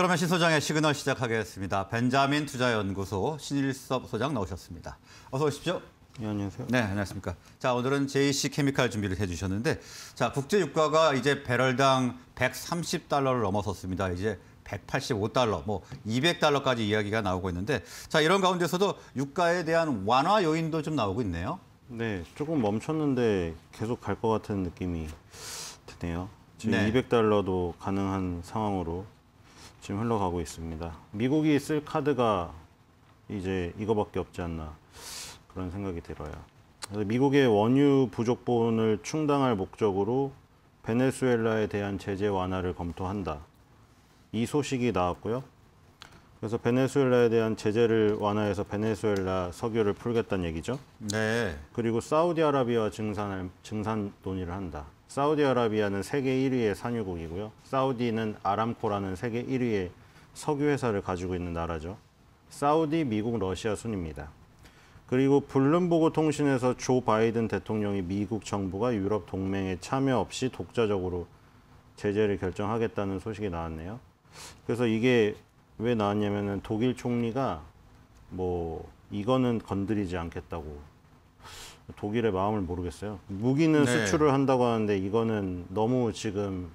그러면 신 소장의 시그널 시작하겠습니다. 벤자민 투자연구소 신일섭 소장 나오셨습니다. 어서 오십시오. 네, 안녕하세요. 네, 안녕하십니까. 자, 오늘은 JC 케미칼 준비를 해주셨는데, 자, 국제 유가가 이제 배럴당 130달러를 넘어섰습니다. 이제 185달러, 뭐 200달러까지 이야기가 나오고 있는데, 자, 이런 가운데서도 유가에 대한 완화 요인도 좀 나오고 있네요. 네, 조금 멈췄는데 계속 갈 것 같은 느낌이 드네요. 지금 네. 200달러도 가능한 상황으로 지금 흘러가고 있습니다. 미국이 쓸 카드가 이제 이거밖에 없지 않나 그런 생각이 들어요. 그래서 미국의 원유 부족분을 충당할 목적으로 베네수엘라에 대한 제재 완화를 검토한다. 이 소식이 나왔고요. 그래서 베네수엘라에 대한 제재를 완화해서 베네수엘라 석유를 풀겠다는 얘기죠. 네. 그리고 사우디아라비아 증산을, 증산 논의를 한다. 사우디아라비아는 세계 1위의 산유국이고요. 사우디는 아람코라는 세계 1위의 석유회사를 가지고 있는 나라죠. 사우디, 미국, 러시아 순입니다. 그리고 블룸버그 통신에서 조 바이든 대통령이 미국 정부가 유럽 동맹에 참여 없이 독자적으로 제재를 결정하겠다는 소식이 나왔네요. 그래서 이게 왜 나왔냐면은 독일 총리가 뭐 이거는 건드리지 않겠다고 독일의 마음을 모르겠어요. 무기는 네. 수출을 한다고 하는데 이거는 너무 지금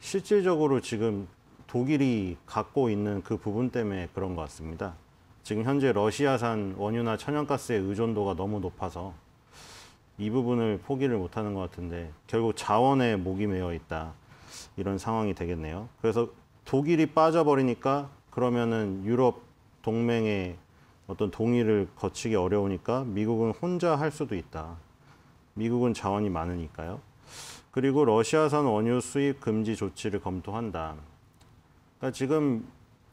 실질적으로 지금 독일이 갖고 있는 그 부분 때문에 그런 것 같습니다. 지금 현재 러시아산 원유나 천연가스의 의존도가 너무 높아서 이 부분을 포기를 못하는 것 같은데 결국 자원에 목이 메어 있다 이런 상황이 되겠네요. 그래서 독일이 빠져버리니까 그러면은 유럽 동맹의 어떤 동의를 거치기 어려우니까 미국은 혼자 할 수도 있다. 미국은 자원이 많으니까요. 그리고 러시아산 원유 수입 금지 조치를 검토한다. 그러니까 지금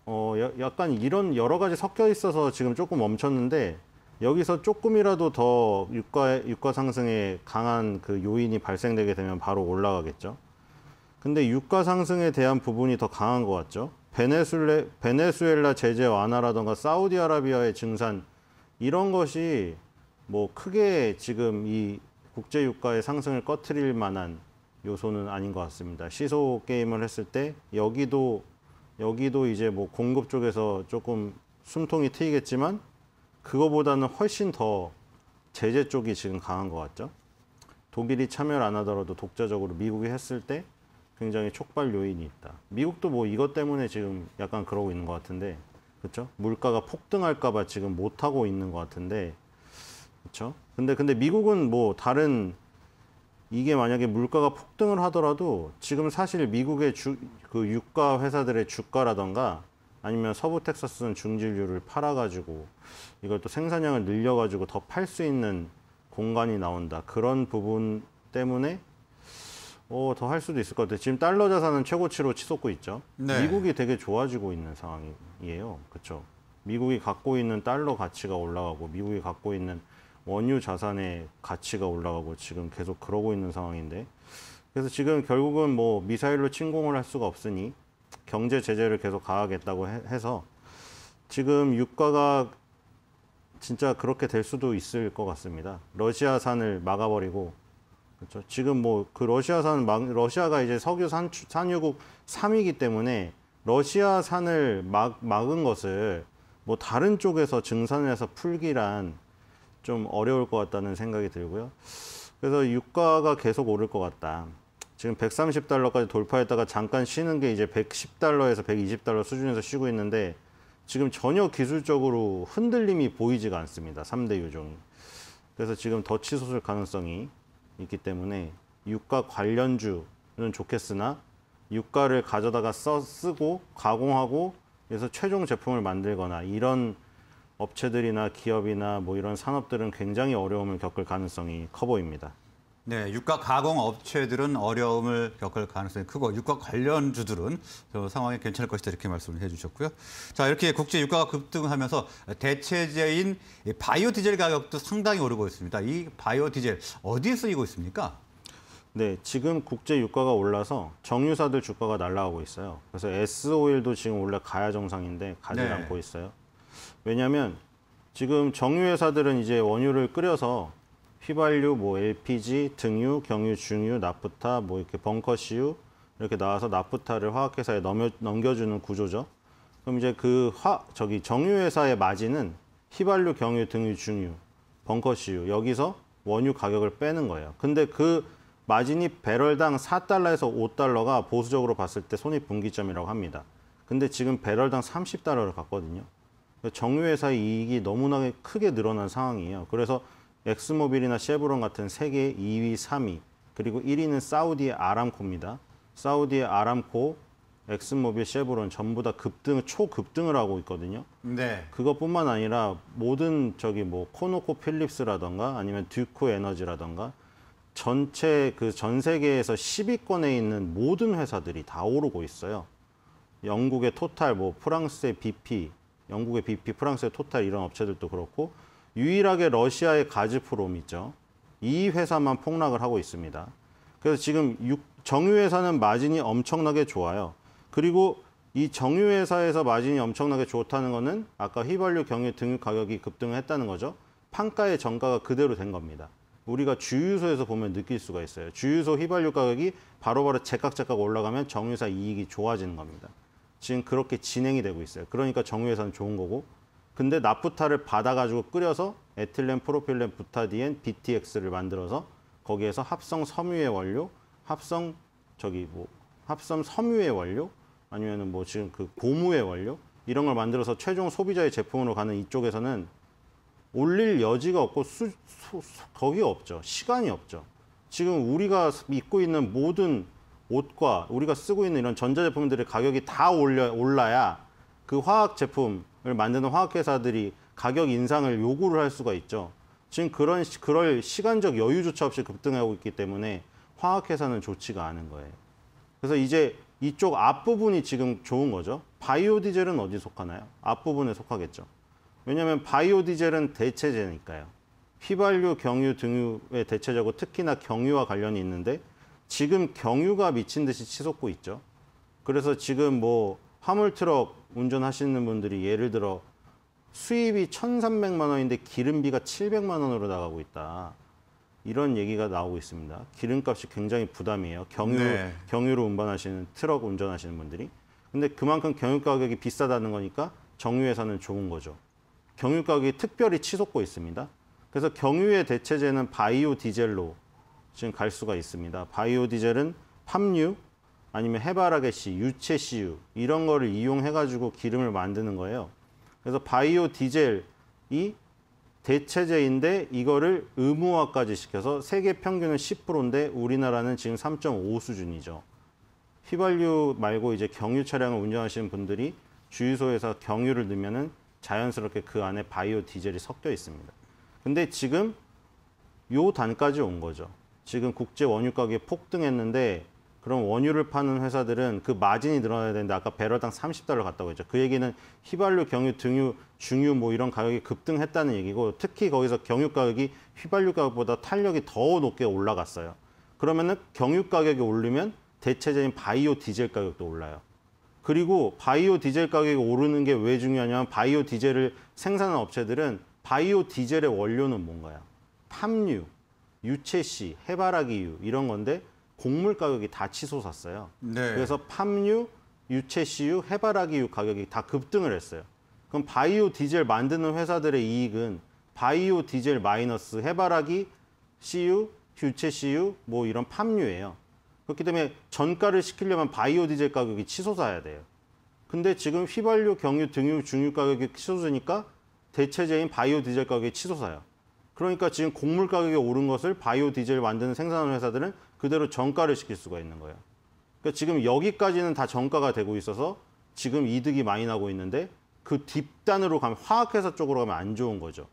어 약간 이런 여러 가지 섞여 있어서 지금 조금 멈췄는데 여기서 조금이라도 더 유가 유가 상승에 강한 그 요인이 발생되게 되면 바로 올라가겠죠. 근데 유가 상승에 대한 부분이 더 강한 것 같죠. 베네수엘라, 베네수엘라 제재 완화라든가 사우디아라비아의 증산 이런 것이 뭐 크게 지금 이 국제유가의 상승을 꺼트릴 만한 요소는 아닌 것 같습니다. 시소 게임을 했을 때 여기도 여기도 이제 뭐 공급 쪽에서 조금 숨통이 트이겠지만 그거보다는 훨씬 더 제재 쪽이 지금 강한 것 같죠. 독일이 참여를 안 하더라도 독자적으로 미국이 했을 때 굉장히 촉발 요인이 있다. 미국도 뭐 이것 때문에 지금 약간 그러고 있는 것 같은데, 그렇죠? 물가가 폭등할까봐 지금 못 하고 있는 것 같은데, 그렇죠? 근데 근데 미국은 뭐 다른 이게 만약에 물가가 폭등을 하더라도 지금 사실 미국의 주, 그 유가 회사들의 주가라던가 아니면 서부 텍사스는 중진류를 팔아가지고 이걸 또 생산량을 늘려가지고 더 팔 수 있는 공간이 나온다. 그런 부분 때문에 어, 더 할 수도 있을 것 같아요. 지금 달러 자산은 최고치로 치솟고 있죠. 네. 미국이 되게 좋아지고 있는 상황이에요. 그렇죠. 미국이 갖고 있는 달러 가치가 올라가고 미국이 갖고 있는 원유 자산의 가치가 올라가고 지금 계속 그러고 있는 상황인데 그래서 지금 결국은 뭐 미사일로 침공을 할 수가 없으니 경제 제재를 계속 가하겠다고 해서 지금 유가가 진짜 그렇게 될 수도 있을 것 같습니다. 러시아산을 막아버리고 그렇죠. 지금 뭐 그 러시아산 막 러시아가 이제 석유 산, 산유국 3위이기 때문에 러시아산을 막, 막은 것을 뭐 다른 쪽에서 증산 해서 풀기란 좀 어려울 것 같다는 생각이 들고요. 그래서 유가가 계속 오를 것 같다. 지금 130달러까지 돌파했다가 잠깐 쉬는 게 이제 110달러에서 120달러 수준에서 쉬고 있는데 지금 전혀 기술적으로 흔들림이 보이지가 않습니다. 3대 유종이. 그래서 지금 더 치솟을 가능성이 있기 때문에 유가 관련주는 좋겠으나 유가를 가져다가 써 쓰고 가공하고 그래서 최종 제품을 만들거나 이런 업체들이나 기업이나 뭐 이런 산업들은 굉장히 어려움을 겪을 가능성이 커 보입니다. 네, 유가 가공 업체들은 어려움을 겪을 가능성이 크고 유가 관련주들은 상황이 괜찮을 것이다 이렇게 말씀을 해주셨고요. 자, 이렇게 국제 유가가 급등하면서 대체제인 바이오 디젤 가격도 상당히 오르고 있습니다. 이 바이오 디젤 어디에 쓰이고 있습니까? 네, 지금 국제 유가가 올라서 정유사들 주가가 날아가고 있어요. 그래서 S 오일도 지금 원래 가야 정상인데 가지 네. 않고 있어요. 왜냐하면 지금 정유회사들은 이제 원유를 끓여서 휘발유, 뭐 LPG, 등유, 경유, 중유, 나프타, 뭐 이렇게 벙커시유 이렇게 나와서 나프타를 화학회사에 넘겨, 주는 구조죠. 그럼 이제 그 화, 저기 정유회사의 마진은 휘발유, 경유, 등유, 중유, 벙커시유 여기서 원유 가격을 빼는 거예요. 근데 그 마진이 배럴당 4달러에서 5달러가 보수적으로 봤을 때 손익분기점이라고 합니다. 근데 지금 배럴당 30달러를 갔거든요. 정유회사의 이익이 너무나 크게 늘어난 상황이에요. 그래서 엑스모빌이나 쉐브론 같은 세계 2위, 3위 그리고 1위는 사우디의 아람코입니다. 사우디의 아람코, 엑스모빌, 쉐브론 전부 다 급등, 초급등을 하고 있거든요. 네. 그것뿐만 아니라 모든 저기 뭐 코노코 필립스라던가 아니면 듀코 에너지라던가 전체 그 전 세계에서 10위권에 있는 모든 회사들이 다 오르고 있어요. 영국의 토탈, 뭐 프랑스의 BP, 영국의 BP, 프랑스의 토탈 이런 업체들도 그렇고 유일하게 러시아의 가즈프롬 이죠이 회사만 폭락을 하고 있습니다. 그래서 지금 정유회사는 마진이 엄청나게 좋아요. 그리고 이 정유회사에서 마진이 엄청나게 좋다는 것은 아까 휘발유 경유 등유 가격이 급등했다는 을 거죠. 판가의 정가가 그대로 된 겁니다. 우리가 주유소에서 보면 느낄 수가 있어요. 주유소 휘발유 가격이 바로바로 제깍제깍 올라가면 정유사 이익이 좋아지는 겁니다. 지금 그렇게 진행이 되고 있어요. 그러니까 정유회사는 좋은 거고 근데 나프타를 받아가지고 끓여서 에틸렌, 프로필렌, 부타디엔, BTX를 만들어서 거기에서 합성 섬유의 원료, 합성 저기 뭐 합성 섬유의 원료 아니면은 뭐 지금 그 고무의 원료 이런 걸 만들어서 최종 소비자의 제품으로 가는 이쪽에서는 올릴 여지가 없고 수, 수, 수, 거기 없죠. 시간이 없죠. 지금 우리가 입고 있는 모든 옷과 우리가 쓰고 있는 이런 전자제품들의 가격이 다 올려, 올라야 그 화학 제품 만드는 화학회사들이 가격 인상을 요구를 할 수가 있죠. 지금 그런 그럴 시간적 여유조차 없이 급등하고 있기 때문에 화학회사는 좋지가 않은 거예요. 그래서 이제 이쪽 앞부분이 지금 좋은 거죠. 바이오 디젤은 어디 속하나요? 앞부분에 속하겠죠. 왜냐하면 바이오 디젤은 대체제니까요. 휘발유, 경유 등유의 대체제고 특히나 경유와 관련이 있는데 지금 경유가 미친 듯이 치솟고 있죠. 그래서 지금 뭐 화물트럭 운전하시는 분들이 예를 들어 수입이 1,300만 원인데 기름비가 700만 원으로 나가고 있다. 이런 얘기가 나오고 있습니다. 기름값이 굉장히 부담이에요. 경유 네. 경유로 운반하시는 트럭 운전하시는 분들이. 근데 그만큼 경유 가격이 비싸다는 거니까 정유회사는 좋은 거죠. 경유 가격이 특별히 치솟고 있습니다. 그래서 경유의 대체제는 바이오 디젤로 지금 갈 수가 있습니다. 바이오 디젤은 팜유, 아니면 해바라기씨, 유채씨유 이런 거를 이용해가지고 기름을 만드는 거예요. 그래서 바이오 디젤이 대체제인데 이거를 의무화까지 시켜서 세계 평균은 10%인데 우리나라는 지금 3.5 수준이죠. 휘발유 말고 이제 경유 차량을 운전하시는 분들이 주유소에서 경유를 넣으면은 자연스럽게 그 안에 바이오 디젤이 섞여 있습니다. 근데 지금 요 단까지 온 거죠. 지금 국제 원유 가격이 폭등했는데 그럼 원유를 파는 회사들은 그 마진이 늘어나야 되는데 아까 배럴당 30달러 갔다고 했죠. 그 얘기는 휘발유, 경유, 등유, 중유 뭐 이런 가격이 급등했다는 얘기고 특히 거기서 경유 가격이 휘발유 가격보다 탄력이 더 높게 올라갔어요. 그러면은 경유 가격이 오르면 대체제인 바이오 디젤 가격도 올라요. 그리고 바이오 디젤 가격이 오르는 게 왜 중요하냐면 바이오 디젤을 생산하는 업체들은 바이오 디젤의 원료는 뭔가요? 팜유, 유채씨, 해바라기유 이런 건데 곡물 가격이 다 치솟았어요. 네. 그래서 팜유, 유채씨유, 해바라기유 가격이 다 급등을 했어요. 그럼 바이오 디젤 만드는 회사들의 이익은 바이오 디젤 마이너스 해바라기, 씨유, 유채씨유, 뭐 이런 팜유예요. 그렇기 때문에 전가를 시키려면 바이오 디젤 가격이 치솟아야 돼요. 근데 지금 휘발유, 경유, 등유, 중유 가격이 치솟으니까 대체제인 바이오 디젤 가격이 치솟아요. 그러니까 지금 곡물 가격이 오른 것을 바이오 디젤 만드는 생산 회사들은 그대로 정가를 시킬 수가 있는 거예요. 그러니까 지금 여기까지는 다 정가가 되고 있어서 지금 이득이 많이 나고 있는데 그 뒷단으로 가면 화학회사 쪽으로 가면 안 좋은 거죠.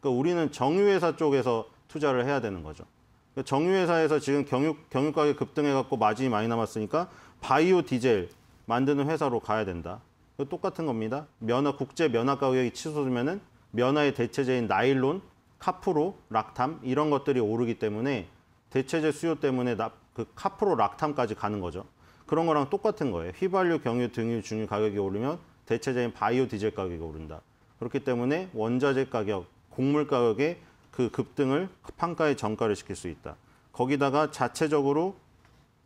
그러니까 우리는 정유회사 쪽에서 투자를 해야 되는 거죠. 그러니까 정유회사에서 지금 경유, 경유 가격 급등해갖고 마진이 많이 남았으니까 바이오 디젤 만드는 회사로 가야 된다. 똑같은 겁니다. 면허 국제 면허 가격이 치솟으면은 면허의 대체제인 나일론, 카프로, 락탐 이런 것들이 오르기 때문에 대체제 수요 때문에 나, 그 카프로 락탐까지 가는 거죠. 그런 거랑 똑같은 거예요. 휘발유, 경유, 등유, 중유 가격이 오르면 대체제인 바이오 디젤 가격이 오른다. 그렇기 때문에 원자재 가격, 곡물 가격의 그 급등을 판가에 전가를 시킬 수 있다. 거기다가 자체적으로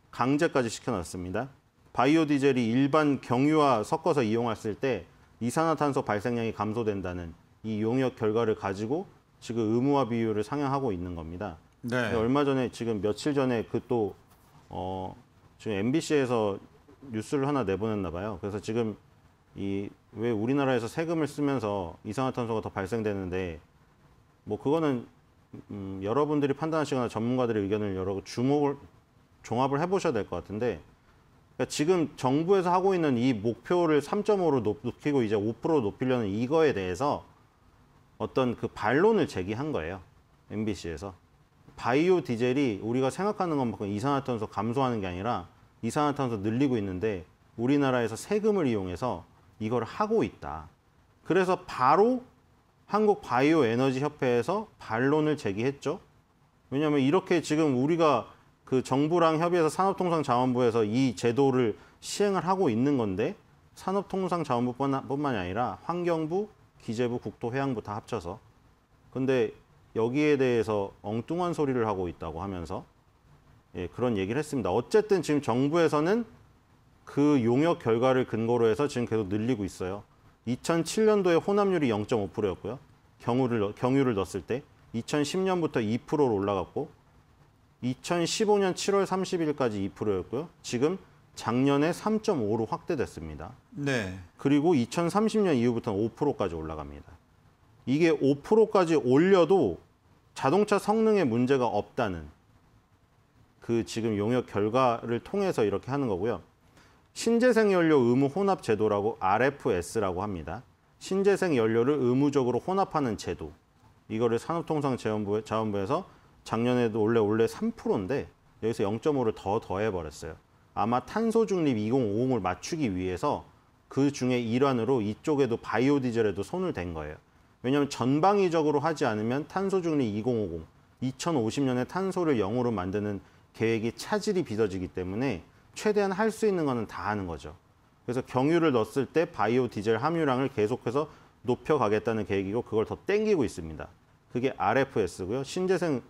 강제까지 시켜놨습니다. 바이오 디젤이 일반 경유와 섞어서 이용했을 때 이산화탄소 발생량이 감소된다는 이 용역 결과를 가지고 지금 의무화 비율을 상향하고 있는 겁니다. 네. 얼마 전에 지금 며칠 전에 그또 어, 지금 MBC에서 뉴스를 하나 내보냈나 봐요. 그래서 지금 이왜 우리나라에서 세금을 쓰면서 이산화탄소가 더 발생되는데 뭐 그거는 음, 여러분들이 판단하시거나 전문가들의 의견을 여러 주목을 종합을 해보셔야 될 것 같은데 그러니까 지금 정부에서 하고 있는 이 목표를 3.5로 높이고 이제 5% 높이려는 이거에 대해서 어떤 그 반론을 제기한 거예요. MBC에서. 바이오 디젤이 우리가 생각하는 것만큼 이산화탄소 감소하는 게 아니라 이산화탄소 늘리고 있는데 우리나라에서 세금을 이용해서 이걸 하고 있다. 그래서 바로 한국 바이오 에너지 협회에서 반론을 제기했죠. 왜냐하면 이렇게 지금 우리가 그 정부랑 협의해서 산업통상자원부에서 이 제도를 시행을 하고 있는 건데 산업통상자원부뿐만이 아니라 환경부, 기재부, 국토해양부 다 합쳐서 근데 여기에 대해서 엉뚱한 소리를 하고 있다고 하면서 예, 그런 얘기를 했습니다. 어쨌든 지금 정부에서는 그 용역 결과를 근거로 해서 지금 계속 늘리고 있어요. 2007년도에 혼합률이 0.5%였고요. 경유를, 경유를 넣었을 때 2010년부터 2%로 올라갔고 2015년 7월 30일까지 2%였고요. 지금 작년에 3.5로 확대됐습니다. 네. 그리고 2030년 이후부터는 5%까지 올라갑니다. 이게 5%까지 올려도 자동차 성능에 문제가 없다는 그 지금 용역 결과를 통해서 이렇게 하는 거고요. 신재생 연료 의무 혼합 제도라고 RFS라고 합니다. 신재생 연료를 의무적으로 혼합하는 제도. 이거를 산업통상자원부에서 작년에도 원래 원래 3%인데 여기서 0.5를 더 더해버렸어요. 아마 탄소 중립 2050을 맞추기 위해서 그 중에 일환으로 이쪽에도 바이오디젤에도 손을 댄 거예요. 왜냐하면 전방위적으로 하지 않으면 탄소 중립 2050, 2050년에 탄소를 영으로 만드는 계획이 차질이 빚어지기 때문에 최대한 할 수 있는 거는 다 하는 거죠. 그래서 경유를 넣었을 때 바이오 디젤 함유량을 계속해서 높여가겠다는 계획이고 그걸 더 땡기고 있습니다. 그게 RFS고요. 신재생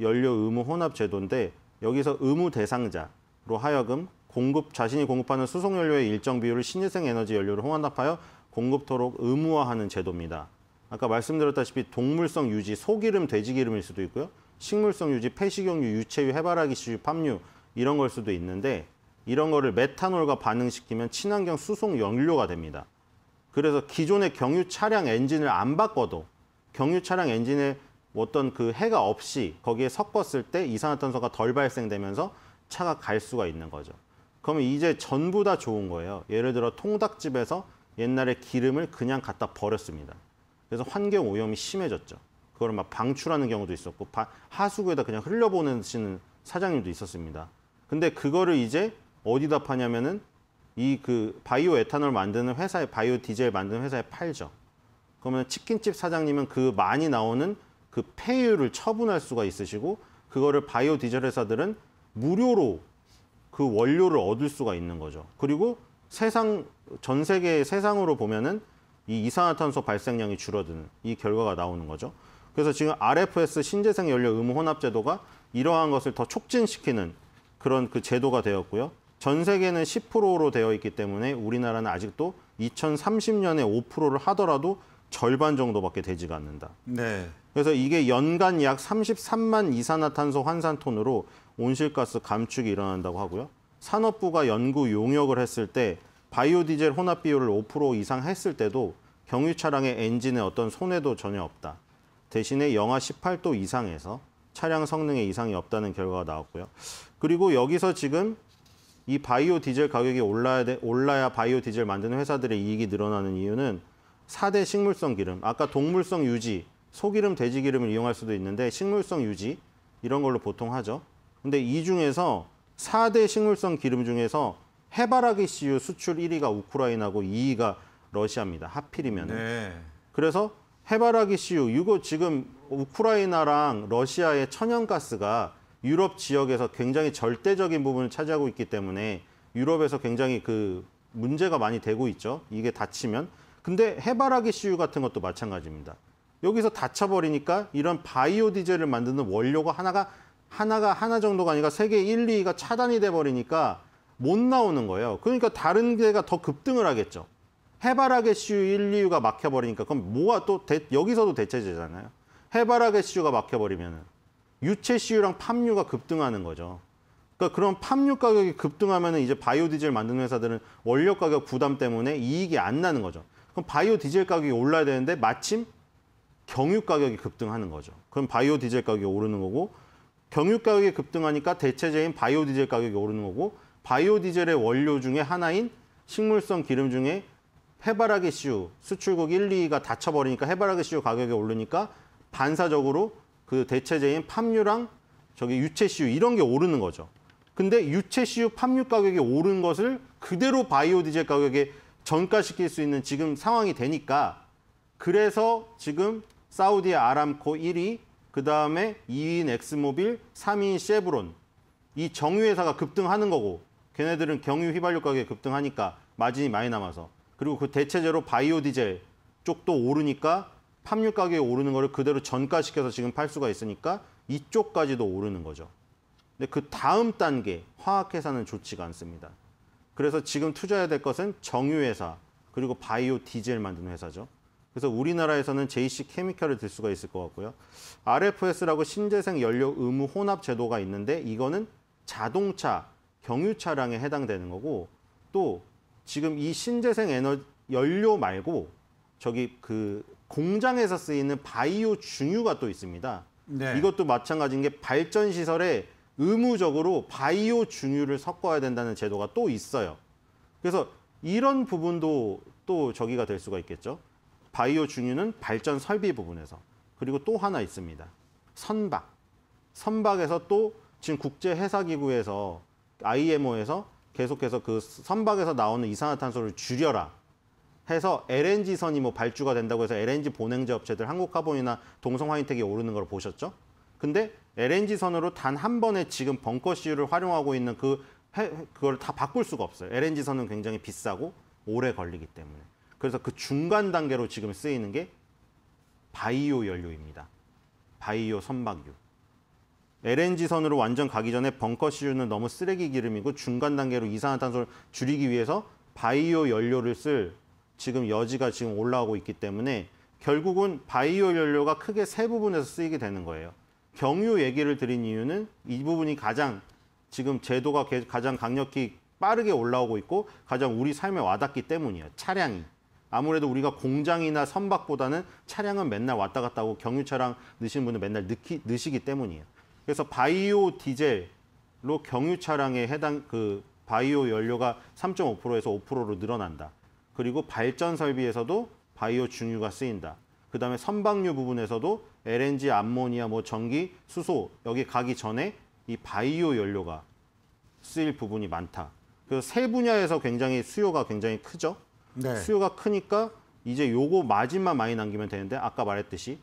연료 의무 혼합 제도인데 여기서 의무 대상자로 하여금 공급 자신이 공급하는 수송 연료의 일정 비율을 신재생 에너지 연료를 혼합하여 공급토록 의무화하는 제도입니다. 아까 말씀드렸다시피 동물성 유지, 소기름, 돼지기름일 수도 있고요. 식물성 유지, 폐식용유, 유체유, 해바라기씨유, 팜유 이런 걸 수도 있는데 이런 거를 메탄올과 반응시키면 친환경 수송 연료가 됩니다. 그래서 기존의 경유 차량 엔진을 안 바꿔도 경유 차량 엔진에 어떤 그 해가 없이 거기에 섞었을 때 이산화탄소가 덜 발생되면서 차가 갈 수가 있는 거죠. 그러면 이제 전부 다 좋은 거예요. 예를 들어 통닭집에서 옛날에 기름을 그냥 갖다 버렸습니다. 그래서 환경 오염이 심해졌죠. 그걸 막 방출하는 경우도 있었고 하수구에다 그냥 흘려보내시는 사장님도 있었습니다. 근데 그거를 이제 어디다 파냐면은 이 그 바이오 에탄올 만드는 회사에 바이오 디젤 만드는 회사에 팔죠. 그러면 치킨집 사장님은 그 많이 나오는 그 폐유를 처분할 수가 있으시고 그거를 바이오 디젤 회사들은 무료로 그 원료를 얻을 수가 있는 거죠. 그리고 세상 전 세계 세상으로 보면은 이 이산화탄소 발생량이 줄어드는 이 결과가 나오는 거죠. 그래서 지금 RFS 신재생 연료 의무 혼합 제도가 이러한 것을 더 촉진시키는 그런 그 제도가 되었고요. 전 세계는 10%로 되어 있기 때문에 우리나라는 아직도 2030년에 5%를 하더라도 절반 정도밖에 되지가 않는다. 네. 그래서 이게 연간 약 33만 이산화탄소 환산톤으로 온실가스 감축이 일어난다고 하고요. 산업부가 연구 용역을 했을 때 바이오디젤 혼합 비율을 5% 이상 했을 때도 경유 차량의 엔진에 어떤 손해도 전혀 없다. 대신에 영하 18도 이상에서 차량 성능에 이상이 없다는 결과가 나왔고요. 그리고 여기서 지금 이 바이오 디젤 가격이 올라야, 돼, 올라야 바이오 디젤 만드는 회사들의 이익이 늘어나는 이유는 4대 식물성 기름, 아까 동물성 유지, 소기름, 돼지기름을 이용할 수도 있는데 식물성 유지 이런 걸로 보통 하죠. 근데 이 중에서 4대 식물성 기름 중에서 해바라기 씨유 수출 1위가 우크라이나고 2위가 러시아입니다. 하필이면. 네. 그래서 해바라기 씨유 이거 지금 우크라이나랑 러시아의 천연가스가 유럽 지역에서 굉장히 절대적인 부분을 차지하고 있기 때문에 유럽에서 굉장히 그 문제가 많이 되고 있죠. 이게 다치면. 근데 해바라기 씨유 같은 것도 마찬가지입니다. 여기서 다쳐버리니까 이런 바이오 디젤을 만드는 원료가 하나가 하나가 하나 정도가 아니라 세계 1, 2가 위 차단이 돼버리니까 못 나오는 거예요. 그러니까 다른 데가 더 급등을 하겠죠. 해바라기 슈 1, 2유가 막혀버리니까 그럼 뭐가 또 대, 여기서도 대체제잖아요. 해바라기 슈가 막혀버리면 유채 슈랑 팜유가 급등하는 거죠. 그러니까 그런 팜유 가격이 급등하면 이제 바이오 디젤 만드는 회사들은 원료 가격 부담 때문에 이익이 안 나는 거죠. 그럼 바이오 디젤 가격이 올라야 되는데 마침 경유 가격이 급등하는 거죠. 그럼 바이오 디젤 가격이 오르는 거고 경유 가격이 급등하니까 대체제인 바이오 디젤 가격이 오르는 거고 바이오디젤의 원료 중에 하나인 식물성 기름 중에 해바라기 씨유 수출국 1, 2가 닫혀버리니까 해바라기 씨유 가격이 오르니까 반사적으로 그 대체제인 팜유랑 저기 유채 씨유 이런 게 오르는 거죠. 근데 유채 씨유 팜유 가격이 오른 것을 그대로 바이오디젤 가격에 전가시킬 수 있는 지금 상황이 되니까 그래서 지금 사우디 아람코 1위, 그 다음에 2위인 엑스모빌, 3위인 쉐브론 이 정유회사가 급등하는 거고 걔네들은 경유 휘발유 가격이 급등하니까 마진이 많이 남아서 그리고 그 대체제로 바이오 디젤 쪽도 오르니까 팜유 가격이 오르는 거를 그대로 전가시켜서 지금 팔 수가 있으니까 이쪽까지도 오르는 거죠. 근데 그 다음 단계 화학회사는 좋지가 않습니다. 그래서 지금 투자해야 될 것은 정유회사 그리고 바이오 디젤 만드는 회사죠. 그래서 우리나라에서는 JC 케미컬을들 수가 있을 것 같고요. RFS라고 신재생 연료 의무 혼합 제도가 있는데 이거는 자동차 경유 차량에 해당되는 거고 또 지금 이 신재생 에너 연료 말고 저기 그 공장에서 쓰이는 바이오 중유가 또 있습니다. 네. 이것도 마찬가지인 게 발전 시설에 의무적으로 바이오 중유를 섞어야 된다는 제도가 또 있어요. 그래서 이런 부분도 또 저기가 될 수가 있겠죠. 바이오 중유는 발전 설비 부분에서 그리고 또 하나 있습니다. 선박. 선박에서 또 지금 국제회사기구에서 IMO에서 계속해서 그 선박에서 나오는 이산화탄소를 줄여라. 해서 LNG선이 뭐 발주가 된다고 해서 LNG 보냉제 업체들 한국카본이나 동성화인텍이 오르는 걸 보셨죠? 근데 LNG선으로 단 한 번에 지금 벙커시유를 활용하고 있는 그 그걸 다 바꿀 수가 없어요. LNG선은 굉장히 비싸고 오래 걸리기 때문에. 그래서 그 중간 단계로 지금 쓰이는 게 바이오 연료입니다. 바이오 선박유. LNG선으로 완전 가기 전에 벙커 시유는 너무 쓰레기 기름이고 중간 단계로 이산화탄소를 줄이기 위해서 바이오 연료를 쓸 지금 여지가 지금 올라오고 있기 때문에 결국은 바이오 연료가 크게 세 부분에서 쓰이게 되는 거예요. 경유 얘기를 드린 이유는 이 부분이 가장 지금 제도가 가장 강력히 빠르게 올라오고 있고 가장 우리 삶에 와닿기 때문이에요. 차량이. 아무래도 우리가 공장이나 선박보다는 차량은 맨날 왔다 갔다 하고 경유차량 느시는 분은 맨날 느끼, 느시기 때문이에요. 그래서 바이오 디젤로 경유 차량에 해당 그 바이오 연료가 3.5%에서 5%로 늘어난다. 그리고 발전 설비에서도 바이오 중유가 쓰인다. 그 다음에 선박류 부분에서도 LNG, 암모니아, 뭐 전기, 수소 여기 가기 전에 이 바이오 연료가 쓰일 부분이 많다. 그래서 세 분야에서 굉장히 수요가 굉장히 크죠. 네. 수요가 크니까 이제 요거 마진만 많이 남기면 되는데 아까 말했듯이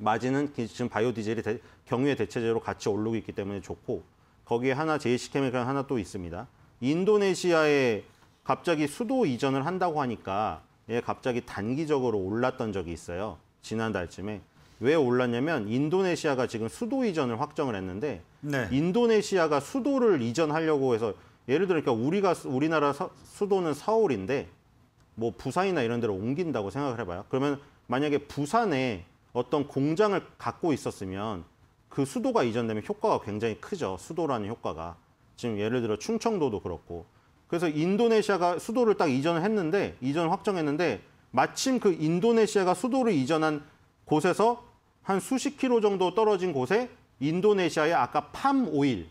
마진은 지금 바이오디젤이 대, 경유의 대체재로 같이 오르고 있기 때문에 좋고 거기에 하나 제이시케미칼 하나 또 있습니다. 인도네시아에 갑자기 수도 이전을 한다고 하니까 얘 갑자기 단기적으로 올랐던 적이 있어요. 지난달쯤에. 왜 올랐냐면 인도네시아가 지금 수도 이전을 확정을 했는데 네. 인도네시아가 수도를 이전하려고 해서 예를 들어 그러니까 우리가 우리나라 서, 수도는 서울인데 뭐 부산이나 이런 데로 옮긴다고 생각을 해봐요. 그러면 만약에 부산에 어떤 공장을 갖고 있었으면 그 수도가 이전되면 효과가 굉장히 크죠. 수도라는 효과가. 지금 예를 들어 충청도도 그렇고. 그래서 인도네시아가 수도를 딱 이전을 했는데, 이전 확정했는데, 마침 그 인도네시아가 수도를 이전한 곳에서 한 수십 킬로 정도 떨어진 곳에 인도네시아의 아까 팜 오일,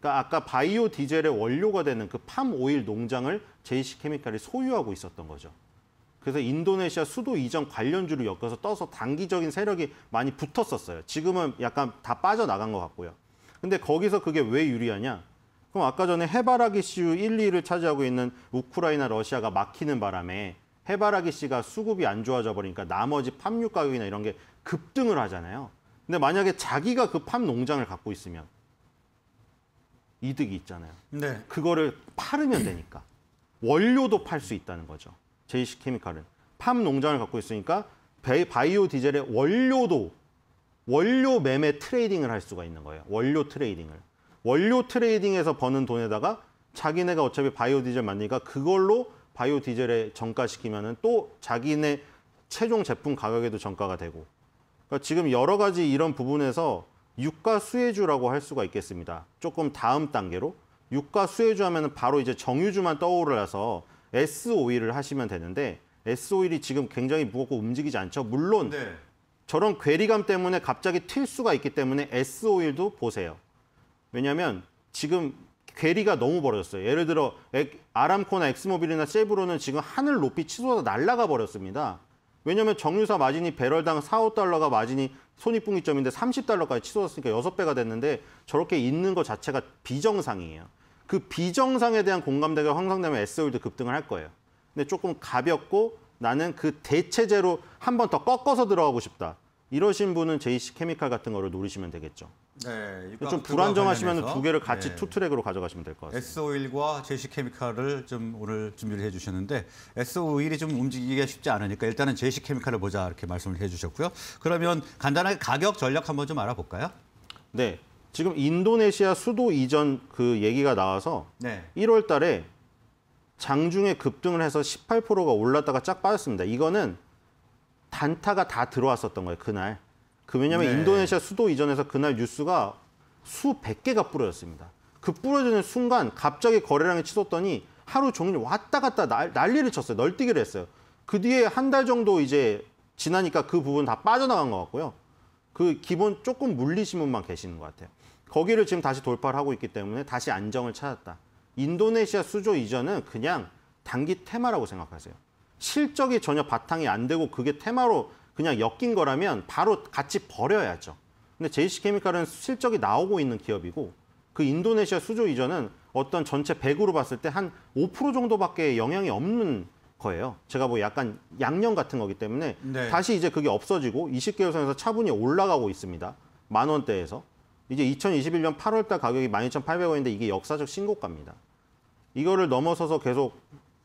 그러니까 아까 바이오 디젤의 원료가 되는 그 팜 오일 농장을 제이시 케미칼이 소유하고 있었던 거죠. 그래서 인도네시아 수도 이전 관련주를 엮어서 떠서 단기적인 세력이 많이 붙었었어요. 지금은 약간 다 빠져나간 것 같고요. 근데 거기서 그게 왜 유리하냐? 그럼 아까 전에 해바라기 씨유 1, 2를 차지하고 있는 우크라이나 러시아가 막히는 바람에 해바라기 씨가 수급이 안 좋아져 버리니까 나머지 팜유 가격이나 이런 게 급등을 하잖아요. 근데 만약에 자기가 그 팜 농장을 갖고 있으면 이득이 있잖아요. 네. 그거를 팔으면 되니까. 원료도 팔 수 있다는 거죠. 제이 c 케미칼은 팜 농장을 갖고 있으니까 바이오 디젤의 원료도 원료 매매 트레이딩을 할 수가 있는 거예요. 원료 트레이딩을. 원료 트레이딩에서 버는 돈에다가 자기네가 어차피 바이오 디젤 만드니까 그걸로 바이오 디젤에 정가시키면은 또 자기네 최종 제품 가격에도 정가가 되고. 그러니까 지금 여러 가지 이런 부분에서 유가 수혜주라고 할 수가 있겠습니다. 조금 다음 단계로 유가 수혜주 하면은 바로 이제 정유주만 떠오르라서 S5일을 하시면 되는데 S5일이 지금 굉장히 무겁고 움직이지 않죠. 물론 네. 저런 괴리감 때문에 갑자기 튈 수가 있기 때문에 S5일도 보세요. 왜냐하면 지금 괴리가 너무 벌어졌어요. 예를 들어 아람코나 엑스모빌이나 세브로는 지금 하늘 높이 치솟아 날아가 버렸습니다. 왜냐하면 정유사 마진이 배럴당 4, 5달러가 마진이 손익분기점인데 30달러까지 치솟았으니까 6배가 됐는데 저렇게 있는 것 자체가 비정상이에요. 그 비정상에 대한 공감대가 형성되면 S홀도 급등을 할 거예요. 근데 조금 가볍고 나는 그 대체제로 한 번 더 꺾어서 들어가고 싶다. 이러신 분은 JC 케미칼 같은 거를 노리시면 되겠죠. 네, 좀 불안정하시면 두 개를 같이 네. 투 트랙으로 가져가시면 될 것 같습니다. SO1과 제 c 케미칼을 좀 오늘 준비를 해주셨는데 SO1이 좀 움직이기가 쉽지 않으니까 일단은 제 c 케미칼을 보자 이렇게 말씀을 해주셨고요. 그러면 간단하게 가격 전략 한번 좀 알아볼까요? 네, 지금 인도네시아 수도 이전 그 얘기가 나와서 네. 1월 달에 장중에 급등을 해서 18%가 올랐다가 쫙 빠졌습니다. 이거는 단타가 다 들어왔었던 거예요, 그날. 그 왜냐면 하 네. 인도네시아 수도 이전에서 그날 뉴스가 수백 개가 뿌려졌습니다. 그 뿌려지는 순간 갑자기 거래량이 치솟더니 하루 종일 왔다 갔다 난, 리를 쳤어요. 널뛰기를 했어요. 그 뒤에 한 달 정도 이제 지나니까 그 부분 다 빠져나간 것 같고요. 그 기본 조금 물리신 분만 계시는 것 같아요. 거기를 지금 다시 돌파를 하고 있기 때문에 다시 안정을 찾았다. 인도네시아 수조 이전은 그냥 단기 테마라고 생각하세요. 실적이 전혀 바탕이 안 되고 그게 테마로 그냥 엮인 거라면 바로 같이 버려야죠. 근데 제이씨 케미칼은 실적이 나오고 있는 기업이고 그 인도네시아 수조 이전은 어떤 전체 100으로 봤을 때 한 5% 정도밖에 영향이 없는 거예요. 제가 뭐 약간 양념 같은 거기 때문에 네. 다시 이제 그게 없어지고 20개월 선에서 차분히 올라가고 있습니다. 만 원대에서. 이제 2021년 8월달 가격이 12,800원인데 이게 역사적 신고가입니다. 이거를 넘어서서 계속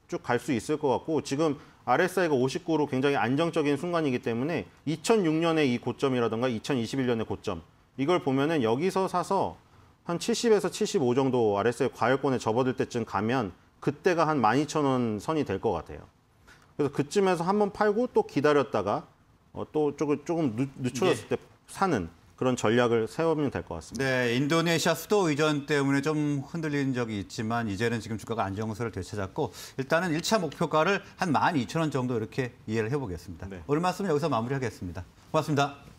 쭉 갈 수 있을 것 같고 지금 RSI가 59로 굉장히 안정적인 순간이기 때문에 2006년의 이 고점이라든가 2021년의 고점 이걸 보면은 여기서 사서 한 70에서 75 정도 RSI 과열권에 접어들 때쯤 가면 그때가 한 12,000원 선이 될 것 같아요. 그래서 그쯤에서 한번 팔고 또 기다렸다가 어, 또 조금, 조금 늦, 늦춰졌을 예. 때 사는 그런 전략을 세우면 될 것 같습니다. 네, 인도네시아 수도 의전 때문에 좀 흔들린 적이 있지만 이제는 지금 주가가 안정세를 되찾았고 일단은 1차 목표가를 한 12,000원 정도 이렇게 이해를 해보겠습니다. 네. 오늘 말씀 여기서 마무리하겠습니다. 고맙습니다.